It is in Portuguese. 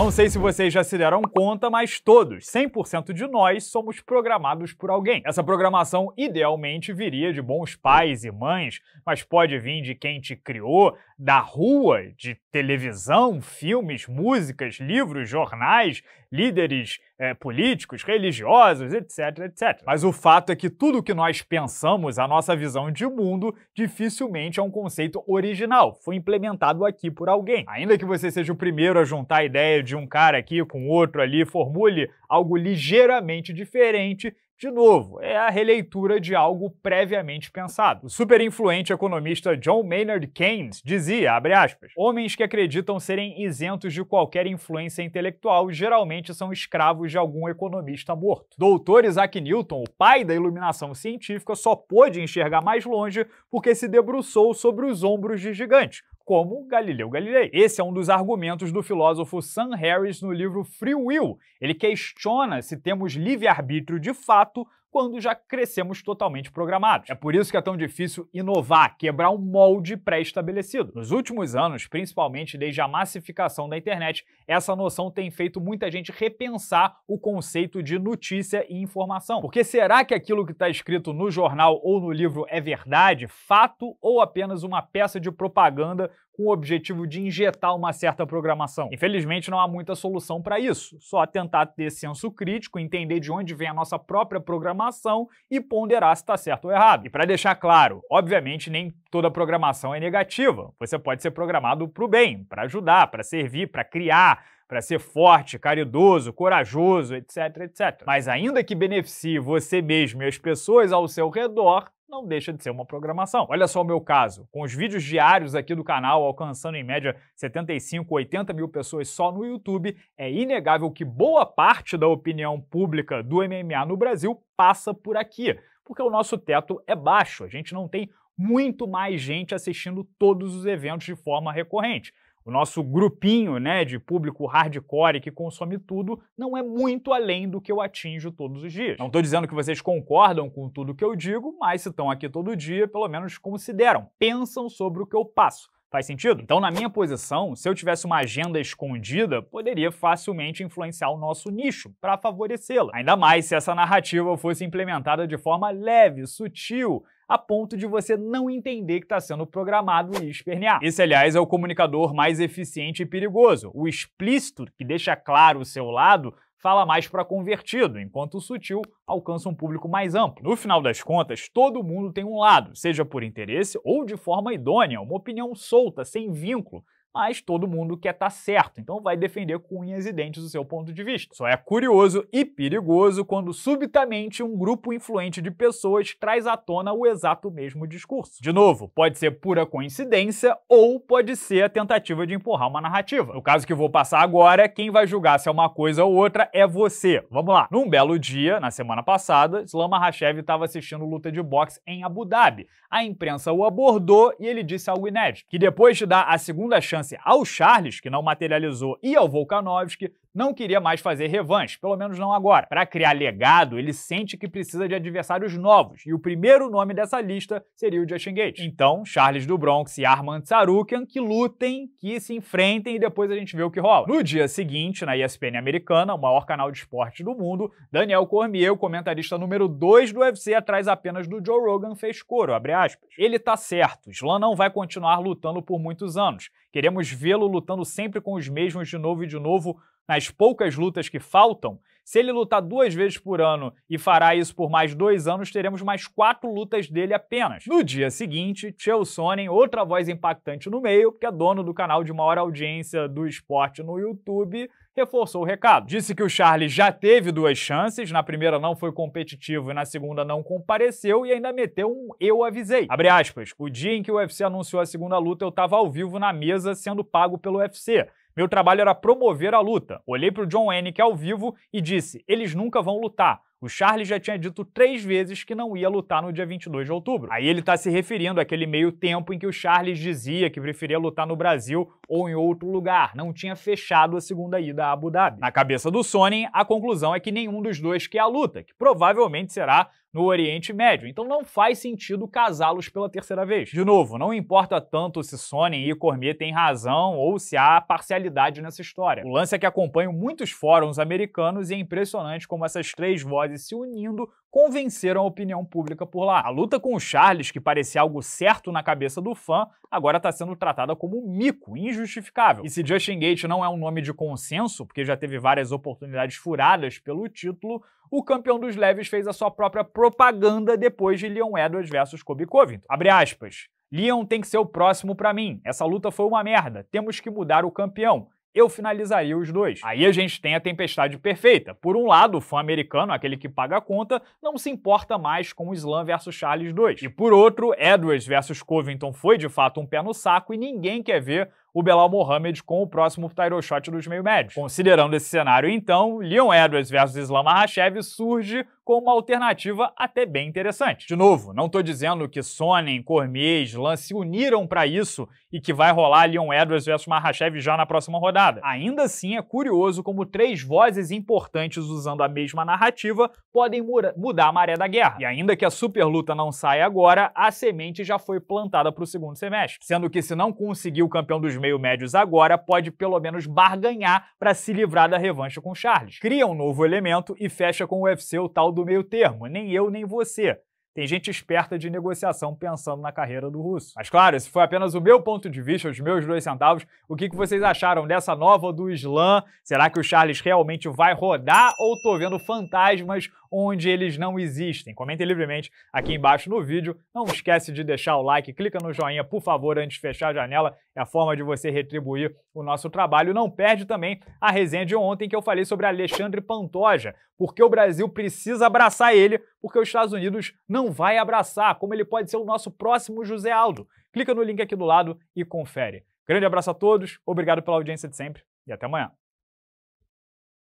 Não sei se vocês já se deram conta, mas todos, 100% de nós, somos programados por alguém. Essa programação idealmente viria de bons pais e mães, mas pode vir de quem te criou, da rua, de televisão, filmes, músicas, livros, jornais, líderes é, políticos, religiosos, etc, etc. Mas o fato é que tudo que nós pensamos, a nossa visão de mundo, dificilmente é um conceito original, foi implementado aqui por alguém. Ainda que você seja o primeiro a juntar a ideia de um cara aqui com outro ali, formule algo ligeiramente diferente, de novo, é a releitura de algo previamente pensado. O superinfluente economista John Maynard Keynes dizia, abre aspas, homens que acreditam serem isentos de qualquer influência intelectual geralmente são escravos de algum economista morto. Doutor Isaac Newton, o pai da iluminação científica, só pôde enxergar mais longe porque se debruçou sobre os ombros de gigantes, como Galileu Galilei. Esse é um dos argumentos do filósofo Sam Harris no livro Free Will. Ele questiona se temos livre-arbítrio de fato quando já crescemos totalmente programados. É por isso que é tão difícil inovar, quebrar um molde pré-estabelecido. Nos últimos anos, principalmente desde a massificação da internet, essa noção tem feito muita gente repensar o conceito de notícia e informação. Porque será que aquilo que está escrito no jornal ou no livro é verdade, fato ou apenas uma peça de propaganda com o objetivo de injetar uma certa programação. Infelizmente, não há muita solução para isso, só tentar ter senso crítico, entender de onde vem a nossa própria programação e ponderar se está certo ou errado. E para deixar claro, obviamente nem toda programação é negativa. Você pode ser programado para o bem, para ajudar, para servir, para criar, para ser forte, caridoso, corajoso, etc, etc. Mas ainda que beneficie você mesmo e as pessoas ao seu redor, não deixa de ser uma programação. Olha só o meu caso, com os vídeos diários aqui do canal alcançando em média 75, 80 mil pessoas só no YouTube, é inegável que boa parte da opinião pública do MMA no Brasil passa por aqui, porque o nosso teto é baixo, a gente não tem muito mais gente assistindo todos os eventos de forma recorrente o nosso grupinho né, de público hardcore que consome tudo não é muito além do que eu atinjo todos os dias. Não estou dizendo que vocês concordam com tudo que eu digo, mas se estão aqui todo dia, pelo menos consideram, pensam sobre o que eu passo. Faz sentido? Então, na minha posição, se eu tivesse uma agenda escondida, poderia facilmente influenciar o nosso nicho para favorecê-la. Ainda mais se essa narrativa fosse implementada de forma leve, sutil, a ponto de você não entender que está sendo programado e espernear. Esse, aliás, é o comunicador mais eficiente e perigoso. O explícito, que deixa claro o seu lado, fala mais para convertido, enquanto o sutil alcança um público mais amplo. No final das contas, todo mundo tem um lado, seja por interesse ou de forma idônea, uma opinião solta, sem vínculo, mas todo mundo quer estar tá certo, então vai defender com unhas e dentes o seu ponto de vista. Só é curioso e perigoso quando subitamente um grupo influente de pessoas traz à tona o exato mesmo discurso. De novo, pode ser pura coincidência ou pode ser a tentativa de empurrar uma narrativa. No caso que vou passar agora, quem vai julgar se é uma coisa ou outra é você. Vamos lá. Num belo dia, na semana passada, Islam Rachev estava assistindo luta de boxe em Abu Dhabi. A imprensa o abordou e ele disse algo inédito, que depois de dar a segunda chance chance ao Charles, que não materializou, e ao Volkanovski, não queria mais fazer revanche, pelo menos não agora. Para criar legado, ele sente que precisa de adversários novos, e o primeiro nome dessa lista seria o Justin Gates. Então, Charles do Bronx e Armand Sarukian que lutem, que se enfrentem e depois a gente vê o que rola. No dia seguinte, na ESPN americana, o maior canal de esporte do mundo, Daniel Cormier, o comentarista número 2 do UFC, atrás apenas do Joe Rogan, fez coro, abre aspas. Ele tá certo, Slan não vai continuar lutando por muitos anos. Queremos vê-lo lutando sempre com os mesmos de novo e de novo nas poucas lutas que faltam, se ele lutar duas vezes por ano e fará isso por mais dois anos, teremos mais quatro lutas dele apenas. No dia seguinte, Chael Sonnen, outra voz impactante no meio, que é dono do canal de maior audiência do esporte no YouTube, reforçou o recado. Disse que o Charles já teve duas chances, na primeira não foi competitivo e na segunda não compareceu e ainda meteu um eu avisei. Abre aspas, o dia em que o UFC anunciou a segunda luta eu estava ao vivo na mesa sendo pago pelo UFC. Meu trabalho era promover a luta. Olhei para o John Wayne, ao vivo, e disse: eles nunca vão lutar. O Charles já tinha dito três vezes que não ia lutar no dia 22 de outubro. Aí ele está se referindo àquele meio tempo em que o Charles dizia que preferia lutar no Brasil ou em outro lugar. Não tinha fechado a segunda ida a Abu Dhabi. Na cabeça do Sony, a conclusão é que nenhum dos dois quer a luta, que provavelmente será no Oriente Médio, então não faz sentido casá-los pela terceira vez. De novo, não importa tanto se Sonnen e Cormier têm razão ou se há parcialidade nessa história. O lance é que acompanho muitos fóruns americanos e é impressionante como essas três vozes se unindo convenceram a opinião pública por lá. A luta com o Charles, que parecia algo certo na cabeça do fã, agora está sendo tratada como um mico, injustificável. E se Justin Gate não é um nome de consenso, porque já teve várias oportunidades furadas pelo título, o campeão dos leves fez a sua própria propaganda depois de Leon Edwards versus Kobe Covington. Abre aspas. Leon tem que ser o próximo para mim. Essa luta foi uma merda. Temos que mudar o campeão eu finalizaria os dois. Aí a gente tem a tempestade perfeita. Por um lado, o fã americano, aquele que paga a conta, não se importa mais com o Slam versus Charles 2. E por outro, Edwards versus Covington foi de fato um pé no saco e ninguém quer ver o Belal Mohamed com o próximo title shot dos meio médios. Considerando esse cenário, então, Leon Edwards versus Islam Mahashev surge como uma alternativa até bem interessante. De novo, não estou dizendo que Sony, Cormier Lance se uniram para isso e que vai rolar Leon Edwards vs Mahashev já na próxima rodada. Ainda assim, é curioso como três vozes importantes usando a mesma narrativa podem mudar a maré da guerra. E ainda que a super luta não saia agora, a semente já foi plantada para o segundo semestre. Sendo que se não conseguir o campeão dos meio-médios agora, pode pelo menos barganhar para se livrar da revanche com Charles. Cria um novo elemento e fecha com o UFC o tal do do meio termo, nem eu nem você. Tem gente esperta de negociação pensando na carreira do russo. Mas claro, esse foi apenas o meu ponto de vista, os meus dois centavos. O que, que vocês acharam dessa nova do Slam? Será que o Charles realmente vai rodar ou tô vendo fantasmas onde eles não existem. Comente livremente aqui embaixo no vídeo. Não esquece de deixar o like, clica no joinha, por favor, antes de fechar a janela. É a forma de você retribuir o nosso trabalho. Não perde também a resenha de ontem que eu falei sobre Alexandre Pantoja, porque o Brasil precisa abraçar ele, porque os Estados Unidos não vai abraçar, como ele pode ser o nosso próximo José Aldo. Clica no link aqui do lado e confere. Grande abraço a todos, obrigado pela audiência de sempre e até amanhã.